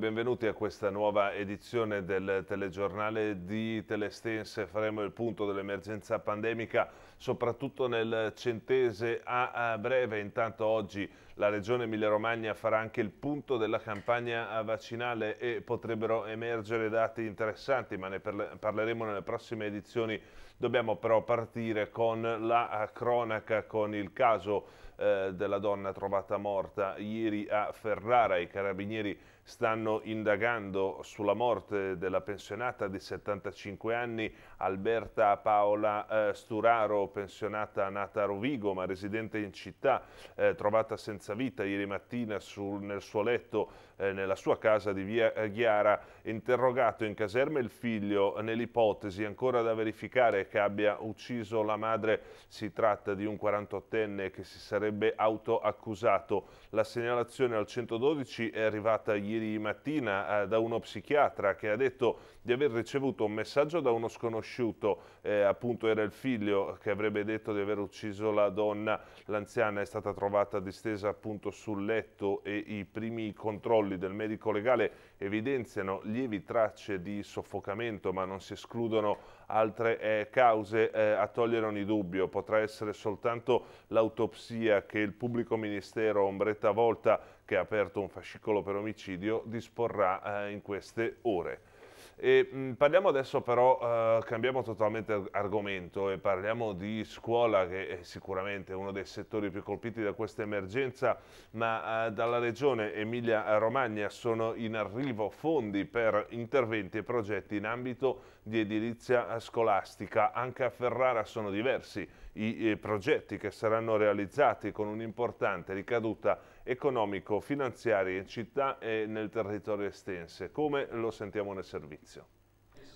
benvenuti a questa nuova edizione del telegiornale di Telestense. Faremo il punto dell'emergenza pandemica, soprattutto nel centese a breve. Intanto oggi la Regione Emilia-Romagna farà anche il punto della campagna vaccinale e potrebbero emergere dati interessanti, ma ne parleremo nelle prossime edizioni Dobbiamo però partire con la eh, cronaca, con il caso eh, della donna trovata morta ieri a Ferrara. I carabinieri stanno indagando sulla morte della pensionata di 75 anni Alberta Paola eh, Sturaro, pensionata nata a Rovigo ma residente in città, eh, trovata senza vita ieri mattina sul, nel suo letto eh, nella sua casa di via eh, Ghiara, interrogato in caserma il figlio eh, nell'ipotesi ancora da verificare che abbia ucciso la madre. Si tratta di un 48enne che si sarebbe autoaccusato. La segnalazione al 112 è arrivata ieri mattina eh, da uno psichiatra che ha detto di aver ricevuto un messaggio da uno sconosciuto, eh, appunto era il figlio che avrebbe detto di aver ucciso la donna. L'anziana è stata trovata distesa appunto sul letto e i primi controlli controlli del medico legale evidenziano lievi tracce di soffocamento, ma non si escludono altre eh, cause eh, a togliere ogni dubbio. Potrà essere soltanto l'autopsia che il pubblico ministero Ombretta Volta, che ha aperto un fascicolo per omicidio, disporrà eh, in queste ore. E, mh, mm, parliamo adesso però, eh, cambiamo totalmente argomento e parliamo di scuola che è sicuramente uno dei settori più colpiti da questa emergenza, ma eh, dalla regione Emilia-Romagna sono in arrivo fondi per interventi e progetti in ambito di edilizia scolastica. Anche a Ferrara sono diversi i, i progetti che saranno realizzati con un'importante ricaduta economico finanziario in città e nel territorio estense, come lo sentiamo nel servizio.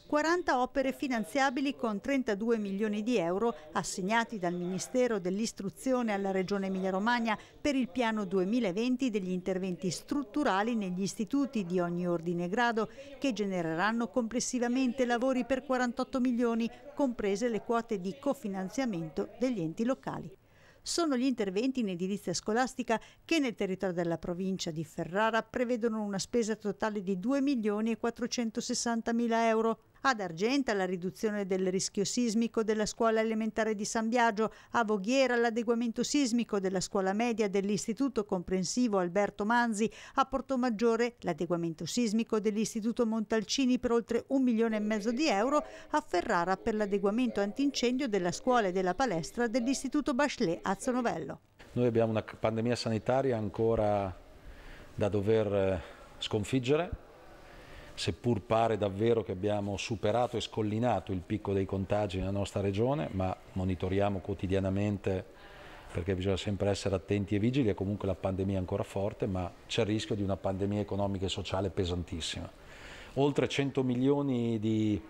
40 opere finanziabili con 32 milioni di euro assegnati dal Ministero dell'Istruzione alla Regione Emilia-Romagna per il piano 2020 degli interventi strutturali negli istituti di ogni ordine e grado che genereranno complessivamente lavori per 48 milioni, comprese le quote di cofinanziamento degli enti locali sono gli interventi in edilizia scolastica che nel territorio della provincia di Ferrara prevedono una spesa totale di 2 milioni e 460 mila euro ad Argenta la riduzione del rischio sismico della scuola elementare di San Biagio, a Voghiera l'adeguamento sismico della scuola media dell'istituto comprensivo Alberto Manzi, a Portomaggiore l'adeguamento sismico dell'istituto Montalcini per oltre un milione e mezzo di euro, a Ferrara per l'adeguamento antincendio della scuola e della palestra dell'istituto Bachelet a Zonovello. Noi abbiamo una pandemia sanitaria ancora da dover eh, sconfiggere seppur pare davvero che abbiamo superato e scollinato il picco dei contagi nella nostra regione, ma monitoriamo quotidianamente perché bisogna sempre essere attenti e vigili, è comunque la pandemia è ancora forte, ma c'è il rischio di una pandemia economica e sociale pesantissima. Oltre 100 milioni di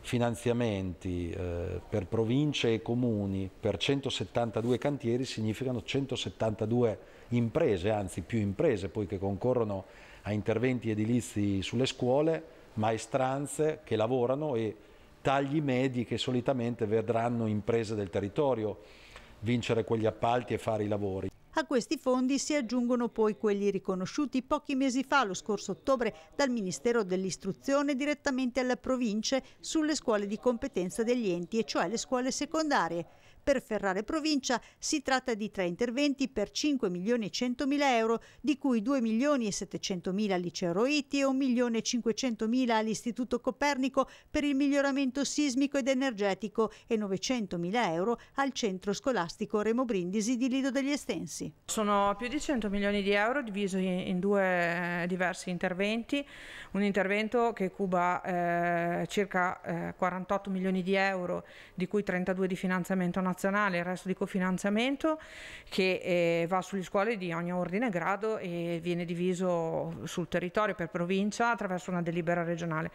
finanziamenti eh, per province e comuni per 172 cantieri significano 172 imprese, anzi più imprese poiché concorrono a interventi edilizi sulle scuole, maestranze che lavorano e tagli medi che solitamente vedranno imprese del territorio vincere quegli appalti e fare i lavori. A questi fondi si aggiungono poi quelli riconosciuti pochi mesi fa, lo scorso ottobre, dal Ministero dell'Istruzione direttamente alle province sulle scuole di competenza degli enti, e cioè le scuole secondarie. Per Ferrare Provincia si tratta di tre interventi per 5 milioni e 100 mila euro, di cui 2 milioni e 700 mila al liceo Roiti e 1 milione e 500 mila all'Istituto Copernico per il miglioramento sismico ed energetico e 900 mila euro al centro scolastico Remo Brindisi di Lido degli Estensi. Sono più di 100 milioni di euro divisi in due eh, diversi interventi, un intervento che cuba eh, circa eh, 48 milioni di euro, di cui 32 di finanziamento nazionale nazionale, il resto di cofinanziamento che eh, va sulle scuole di ogni ordine e grado e viene diviso sul territorio per provincia attraverso una delibera regionale.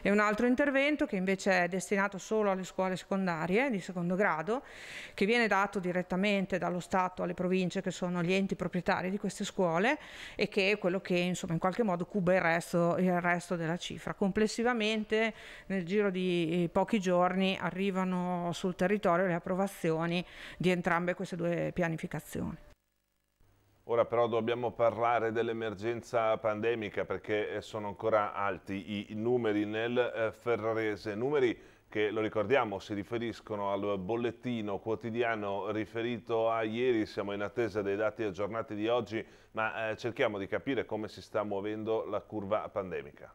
E un altro intervento che invece è destinato solo alle scuole secondarie di secondo grado, che viene dato direttamente dallo Stato alle province che sono gli enti proprietari di queste scuole e che è quello che insomma in qualche modo cuba il resto, il resto della cifra. Complessivamente nel giro di eh, pochi giorni arrivano sul territorio le approvazioni implicazioni di entrambe queste due pianificazioni. Ora però dobbiamo parlare dell'emergenza pandemica perché eh, sono ancora alti i numeri nel eh, Ferrarese, numeri che lo ricordiamo si riferiscono al bollettino quotidiano riferito a ieri, siamo in attesa dei dati aggiornati di oggi, ma eh, cerchiamo di capire come si sta muovendo la curva pandemica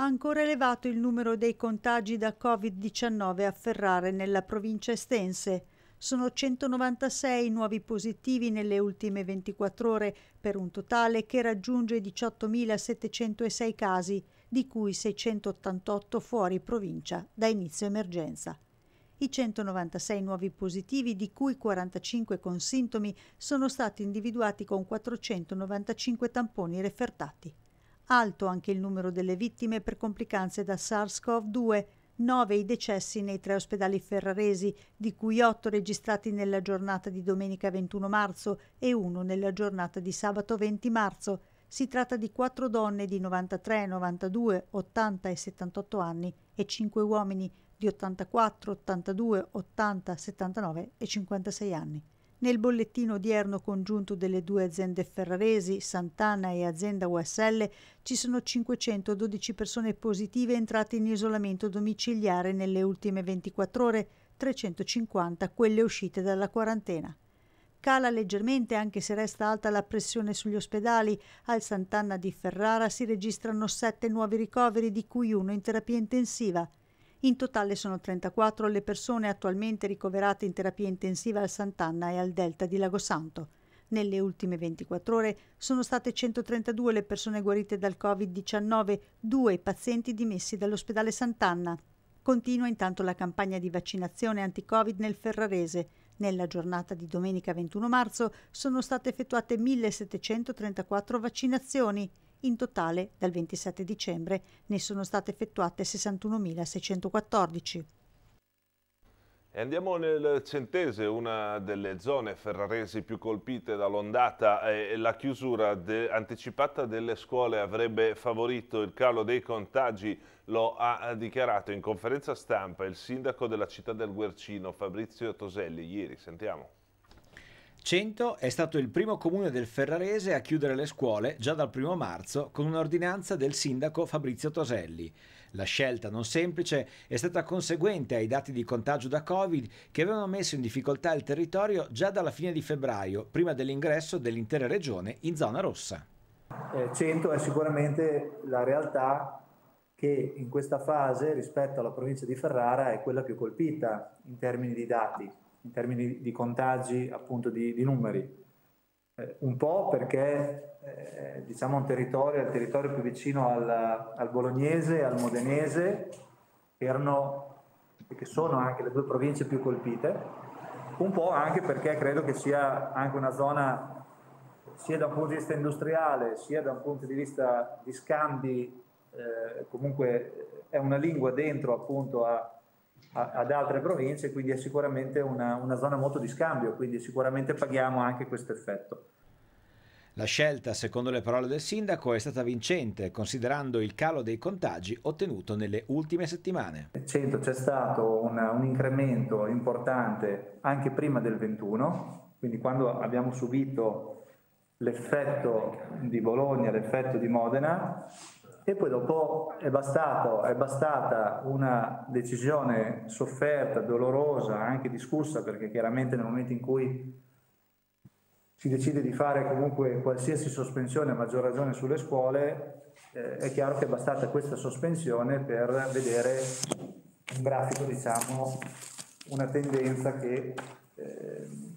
ha ancora elevato il numero dei contagi da Covid-19 a Ferrare nella provincia estense. Sono 196 nuovi positivi nelle ultime 24 ore, per un totale che raggiunge 18.706 casi, di cui 688 fuori provincia da inizio emergenza. I 196 nuovi positivi, di cui 45 con sintomi, sono stati individuati con 495 tamponi refertati. Alto anche il numero delle vittime per complicanze da SARS-CoV-2, 9 i decessi nei tre ospedali ferraresi, di cui 8 registrati nella giornata di domenica 21 marzo e 1 nella giornata di sabato 20 marzo. Si tratta di 4 donne di 93, 92, 80 e 78 anni e 5 uomini di 84, 82, 80, 79 e 56 anni. Nel bollettino odierno congiunto delle due aziende ferraresi, Sant'Anna e Azienda USL, ci sono 512 persone positive entrate in isolamento domiciliare nelle ultime 24 ore, 350 quelle uscite dalla quarantena. Cala leggermente anche se resta alta la pressione sugli ospedali. Al Sant'Anna di Ferrara si registrano sette nuovi ricoveri, di cui uno in terapia intensiva. In totale sono 34 le persone attualmente ricoverate in terapia intensiva al Sant'Anna e al Delta di Lago Santo. Nelle ultime 24 ore sono state 132 le persone guarite dal Covid-19, due pazienti dimessi dall'ospedale Sant'Anna. Continua intanto la campagna di vaccinazione anti-Covid nel Ferrarese. Nella giornata di domenica 21 marzo sono state effettuate 1734 vaccinazioni. In totale, dal 27 dicembre, ne sono state effettuate 61.614. E andiamo nel Centese, una delle zone ferraresi più colpite dall'ondata eh, e la chiusura de anticipata delle scuole avrebbe favorito il calo dei contagi, lo ha dichiarato in conferenza stampa il sindaco della città del Guercino Fabrizio Toselli ieri, sentiamo. Cento è stato il primo comune del Ferrarese a chiudere le scuole già dal 1 marzo con un'ordinanza del sindaco Fabrizio Toselli. La scelta non semplice è stata conseguente ai dati di contagio da Covid che avevano messo in difficoltà il territorio già dalla fine di febbraio, prima dell'ingresso dell'intera regione in zona rossa. Eh, Cento è sicuramente la realtà che in questa fase rispetto alla provincia di Ferrara è quella più colpita in termini di dati in termini di contagi, appunto di, di numeri. Eh, un po' perché eh, diciamo un territorio, il territorio più vicino al, al bolognese e al modenese erano e che sono anche le due province più colpite, un po' anche perché credo che sia anche una zona sia da un punto di vista industriale sia da un punto di vista di scambi, eh, comunque è una lingua dentro appunto a, ad altre province, quindi è sicuramente una, una zona molto di scambio, quindi sicuramente paghiamo anche questo effetto. La scelta, secondo le parole del sindaco, è stata vincente considerando il calo dei contagi ottenuto nelle ultime settimane. c'è stato una, un incremento importante anche prima del 21, quindi quando abbiamo subito l'effetto di Bologna, l'effetto di Modena, e poi dopo è, bastato, è bastata una decisione sofferta, dolorosa, anche discussa, perché chiaramente nel momento in cui si decide di fare comunque qualsiasi sospensione, a maggior ragione sulle scuole, eh, è chiaro che è bastata questa sospensione per vedere un grafico, diciamo, una tendenza che... Eh,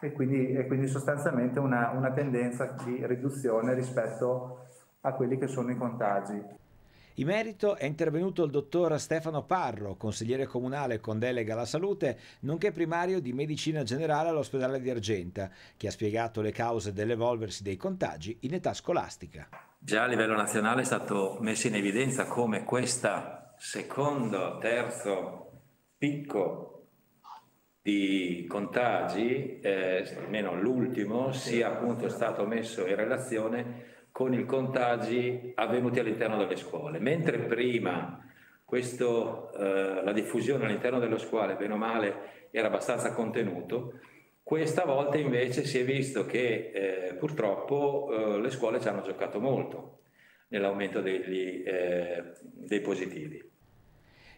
e, quindi, e quindi, sostanzialmente una, una tendenza di riduzione rispetto a quelli che sono i contagi. In merito è intervenuto il dottor Stefano Parro, consigliere comunale con delega alla salute, nonché primario di medicina generale all'ospedale di Argenta, che ha spiegato le cause dell'evolversi dei contagi in età scolastica. Già a livello nazionale è stato messo in evidenza come questo secondo, terzo picco di contagi, eh, almeno l'ultimo, sia appunto stato messo in relazione con i contagi avvenuti all'interno delle scuole. Mentre prima questo, eh, la diffusione all'interno delle scuole, bene o male, era abbastanza contenuto, questa volta invece si è visto che eh, purtroppo eh, le scuole ci hanno giocato molto nell'aumento degli, eh, dei positivi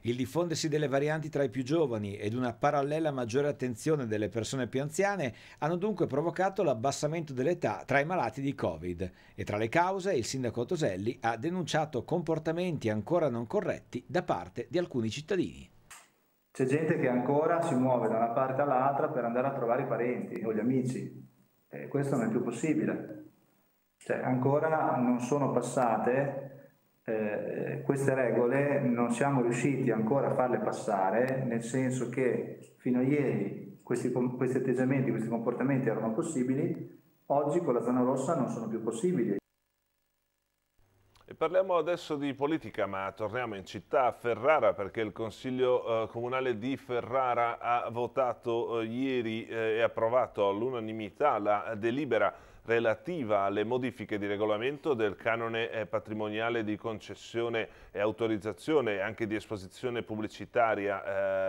il diffondersi delle varianti tra i più giovani ed una parallela maggiore attenzione delle persone più anziane hanno dunque provocato l'abbassamento dell'età tra i malati di Covid e tra le cause il sindaco Toselli ha denunciato comportamenti ancora non corretti da parte di alcuni cittadini. C'è gente che ancora si muove da una parte all'altra per andare a trovare i parenti o gli amici e eh, questo non è più possibile. Cioè, ancora non sono passate eh, queste regole non siamo riusciti ancora a farle passare, nel senso che fino a ieri questi, questi atteggiamenti, questi comportamenti erano possibili, oggi con la zona rossa non sono più possibili. E parliamo adesso di politica, ma torniamo in città a Ferrara perché il Consiglio eh, Comunale di Ferrara ha votato eh, ieri eh, e approvato all'unanimità la delibera relativa alle modifiche di regolamento del canone eh, patrimoniale di concessione e autorizzazione e anche di esposizione pubblicitaria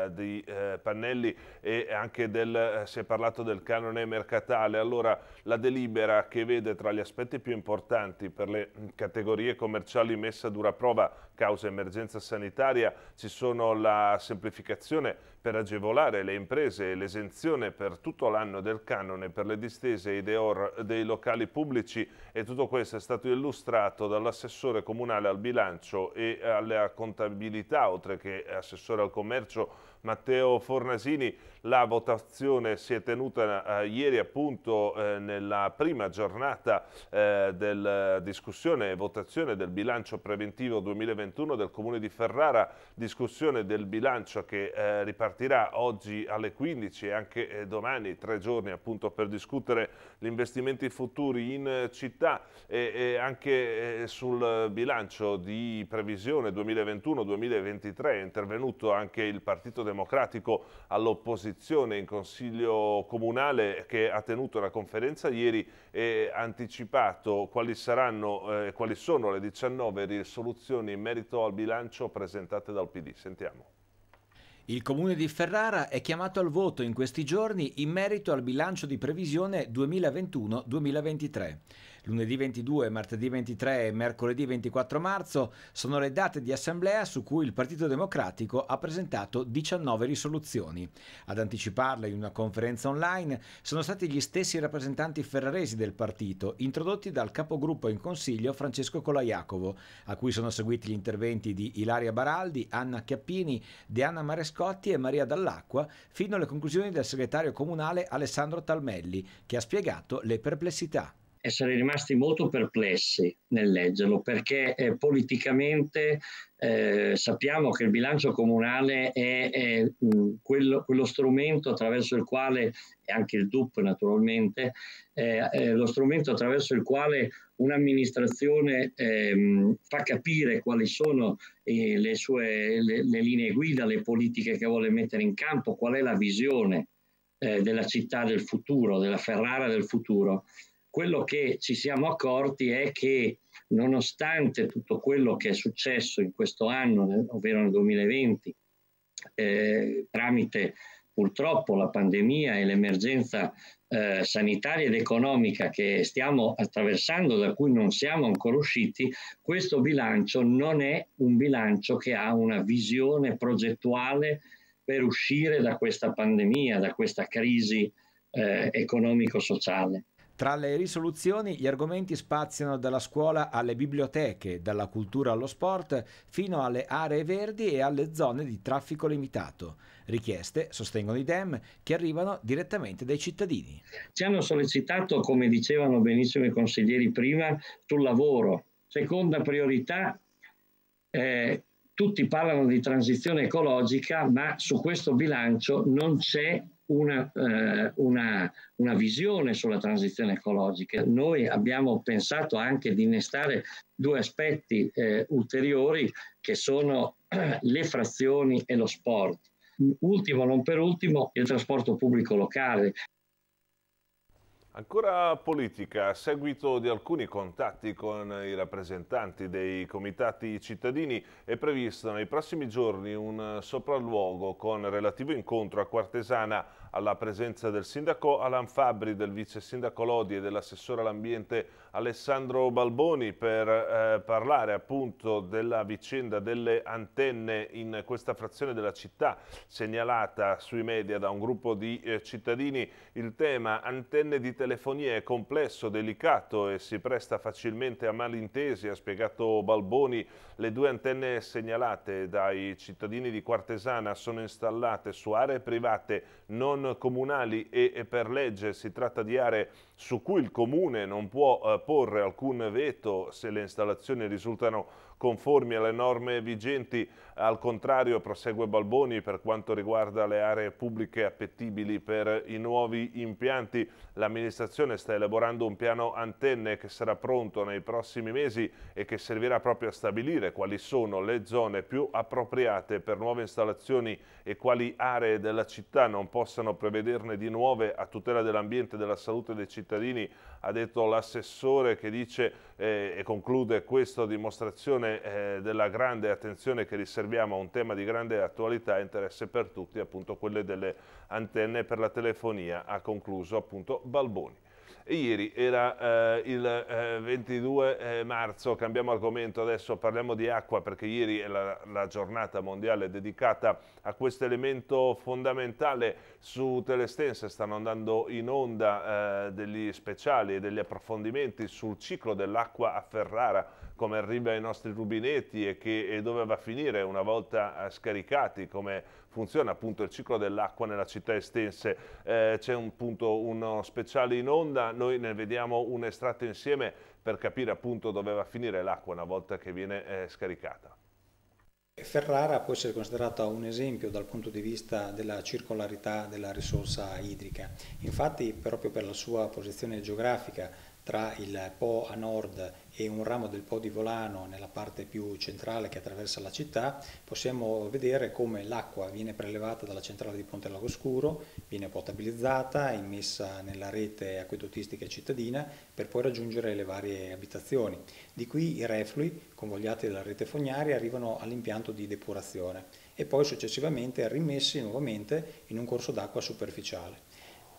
eh, di eh, pannelli e anche del, eh, si è parlato del canone mercatale. Allora la delibera che vede tra gli aspetti più importanti per le mm, categorie commerciali messe a dura prova causa emergenza sanitaria ci sono la semplificazione per agevolare le imprese e l'esenzione per tutto l'anno del canone per le distese e deor dei locali pubblici e tutto questo è stato illustrato dall'assessore comunale al bilancio e alla contabilità, oltre che assessore al commercio Matteo Fornasini. La votazione si è tenuta eh, ieri appunto eh, nella prima giornata eh, della eh, discussione e votazione del bilancio preventivo 2021 del Comune di Ferrara, discussione del bilancio che eh, ripartirà oggi alle 15 e anche eh, domani, tre giorni appunto per discutere gli investimenti futuri in città e, e anche sul bilancio di previsione 2021-2023 è intervenuto anche il Partito Democratico Democratico all'opposizione in Consiglio Comunale che ha tenuto una conferenza ieri e ha anticipato quali, saranno, eh, quali sono le 19 risoluzioni in merito al bilancio presentate dal PD. Sentiamo. Il comune di Ferrara è chiamato al voto in questi giorni in merito al bilancio di previsione 2021-2023 lunedì 22, martedì 23 e mercoledì 24 marzo sono le date di assemblea su cui il Partito Democratico ha presentato 19 risoluzioni. Ad anticiparle in una conferenza online sono stati gli stessi rappresentanti ferraresi del partito, introdotti dal capogruppo in consiglio Francesco Colaiacovo, a cui sono seguiti gli interventi di Ilaria Baraldi, Anna Chiappini, Diana Marescotti e Maria Dall'Acqua, fino alle conclusioni del segretario comunale Alessandro Talmelli, che ha spiegato le perplessità essere rimasti molto perplessi nel leggerlo perché eh, politicamente eh, sappiamo che il bilancio comunale è, è mh, mm, quello, quello, strumento attraverso il quale, e anche il DUP naturalmente, eh, è eh, lo strumento attraverso il quale un'amministrazione ehm, fa capire quali sono eh, le sue le, le linee guida, le politiche che vuole mettere in campo, qual è la visione eh, della città del futuro, della Ferrara del futuro quello che ci siamo accorti è che nonostante tutto quello che è successo in questo anno, ovvero nel 2020, eh, tramite purtroppo la pandemia e l'emergenza eh, sanitaria ed economica che stiamo attraversando, da cui non siamo ancora usciti, questo bilancio non è un bilancio che ha una visione progettuale per uscire da questa pandemia, da questa crisi eh, economico-sociale. Tra le risoluzioni gli argomenti spaziano dalla scuola alle biblioteche, dalla cultura allo sport, fino alle aree verdi e alle zone di traffico limitato. Richieste, sostengono i DEM, che arrivano direttamente dai cittadini. Ci hanno sollecitato, come dicevano benissimo i consiglieri prima, sul lavoro. Seconda priorità, eh, tutti parlano di transizione ecologica, ma su questo bilancio non c'è una, eh, una, una, visione sulla transizione ecologica. Noi abbiamo pensato anche di innestare due aspetti eh, ulteriori che sono le frazioni e lo sport. Ultimo, non per ultimo, il trasporto pubblico locale. Ancora politica, a seguito di alcuni contatti con i rappresentanti dei comitati cittadini è previsto nei prossimi giorni un sopralluogo con relativo incontro a Quartesana alla presenza del sindaco Alan Fabri, del vice sindaco Lodi e dell'assessore all'ambiente Alessandro Balboni per eh, parlare appunto della vicenda delle antenne in questa frazione della città segnalata sui media da un gruppo di eh, cittadini. Il tema antenne di telefonia è complesso, delicato e si presta facilmente a malintesi, ha spiegato Balboni. Le due antenne segnalate dai cittadini di Quartesana sono installate su aree private non non comunali e per legge si tratta di aree su cui il Comune non può eh, porre alcun veto se le installazioni risultano conformi alle norme vigenti al contrario prosegue Balboni per quanto riguarda le aree pubbliche appetibili per i nuovi impianti. L'amministrazione sta elaborando un piano antenne che sarà pronto nei prossimi mesi e che servirà proprio a stabilire quali sono le zone più appropriate per nuove installazioni e quali aree della città non possano prevederne di nuove a tutela dell'ambiente e della salute dei cittadini, ha detto l'assessore che dice eh, e conclude questa dimostrazione eh, della grande attenzione che riserva riserviamo a un tema di grande attualità e interesse per tutti, appunto quelle delle antenne per la telefonia, ha concluso appunto Balboni. E ieri era eh, il eh, 22 eh, marzo, cambiamo argomento adesso, parliamo di acqua perché ieri è la, la giornata mondiale dedicata a questo elemento fondamentale. Su Telestense stanno andando in onda eh, degli speciali e degli approfondimenti sul ciclo dell'acqua a Ferrara, come arriva ai nostri rubinetti e, che, e dove va a finire una volta eh, scaricati, come funziona appunto il ciclo dell'acqua nella città estense, eh, c'è un, punto, uno speciale in onda, noi ne vediamo un estratto insieme per capire appunto dove va a finire l'acqua una volta che viene eh, scaricata. Ferrara può essere considerata un esempio dal punto di vista della circolarità della risorsa idrica, infatti proprio per la sua posizione geografica tra il Po a nord e un ramo del Po di Volano nella parte più centrale che attraversa la città, possiamo vedere come l'acqua viene prelevata dalla centrale di Ponte Lago Scuro, viene potabilizzata, immessa nella rete acquedottistica cittadina per poi raggiungere le varie abitazioni. Di qui i reflui, convogliati dalla rete fognaria, arrivano all'impianto di depurazione e poi successivamente rimessi nuovamente in un corso d'acqua superficiale.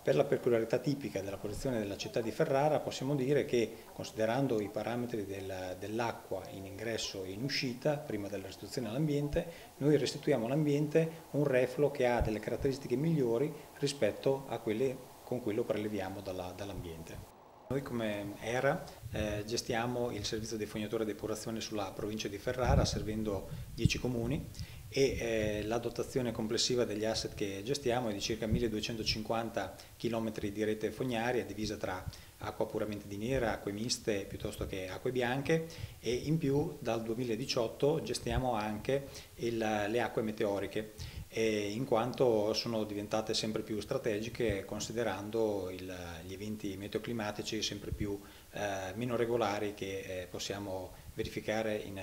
Per la peculiarità tipica della posizione della città di Ferrara possiamo dire che, considerando i parametri dell'acqua in ingresso e in uscita, prima della restituzione all'ambiente, noi restituiamo all'ambiente un reflo che ha delle caratteristiche migliori rispetto a quelle con cui lo preleviamo dall'ambiente. Dall noi come ERA eh, gestiamo il servizio di fognatura e depurazione sulla provincia di Ferrara servendo 10 comuni e eh, la dotazione complessiva degli asset che gestiamo è di circa 1250 km di rete fognaria divisa tra acqua puramente di nera, acque miste piuttosto che acque bianche e in più dal 2018 gestiamo anche il, le acque meteoriche in quanto sono diventate sempre più strategiche considerando il, gli eventi meteoclimatici sempre più eh, meno regolari che eh, possiamo verificare in,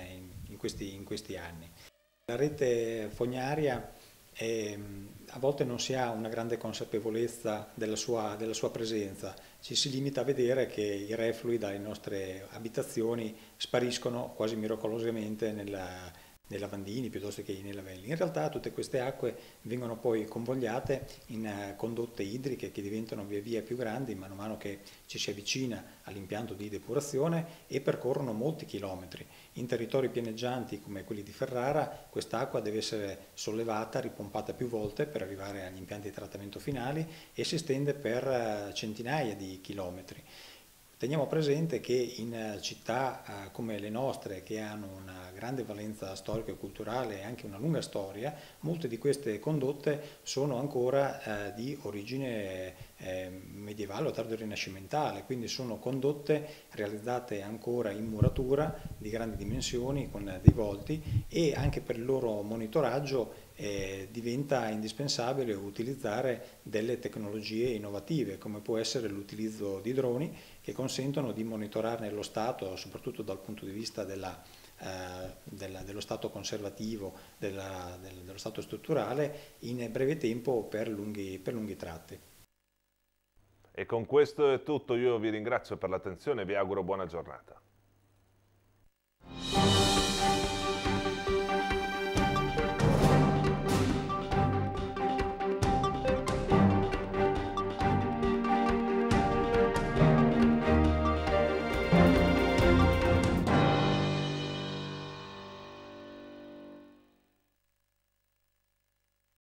in, questi, in questi anni. La rete fognaria è, a volte non si ha una grande consapevolezza della sua, della sua, presenza, ci si limita a vedere che i reflui dalle nostre abitazioni spariscono quasi miracolosamente nella, nei lavandini piuttosto che nei lavelli. In realtà tutte queste acque vengono poi convogliate in eh, condotte idriche che diventano via via più grandi man mano che ci si avvicina all'impianto di depurazione e percorrono molti chilometri. In territori pianeggianti come quelli di Ferrara quest'acqua deve essere sollevata, ripompata più volte per arrivare agli impianti di trattamento finali e si estende per eh, centinaia di chilometri. Teniamo presente che in eh, città eh, come le nostre, che hanno una grande valenza storica e culturale e anche una lunga storia, molte di queste condotte sono ancora eh, di origine medievale o tardo rinascimentale, quindi sono condotte realizzate ancora in muratura di grandi dimensioni, con dei volti e anche per il loro monitoraggio eh, diventa indispensabile utilizzare delle tecnologie innovative come può essere l'utilizzo di droni che consentono di monitorarne lo stato soprattutto dal punto di vista della, eh, della, dello stato conservativo, della, dello stato strutturale in breve tempo per lunghi, per lunghi tratti. E con questo è tutto, io vi ringrazio per l'attenzione e vi auguro buona giornata.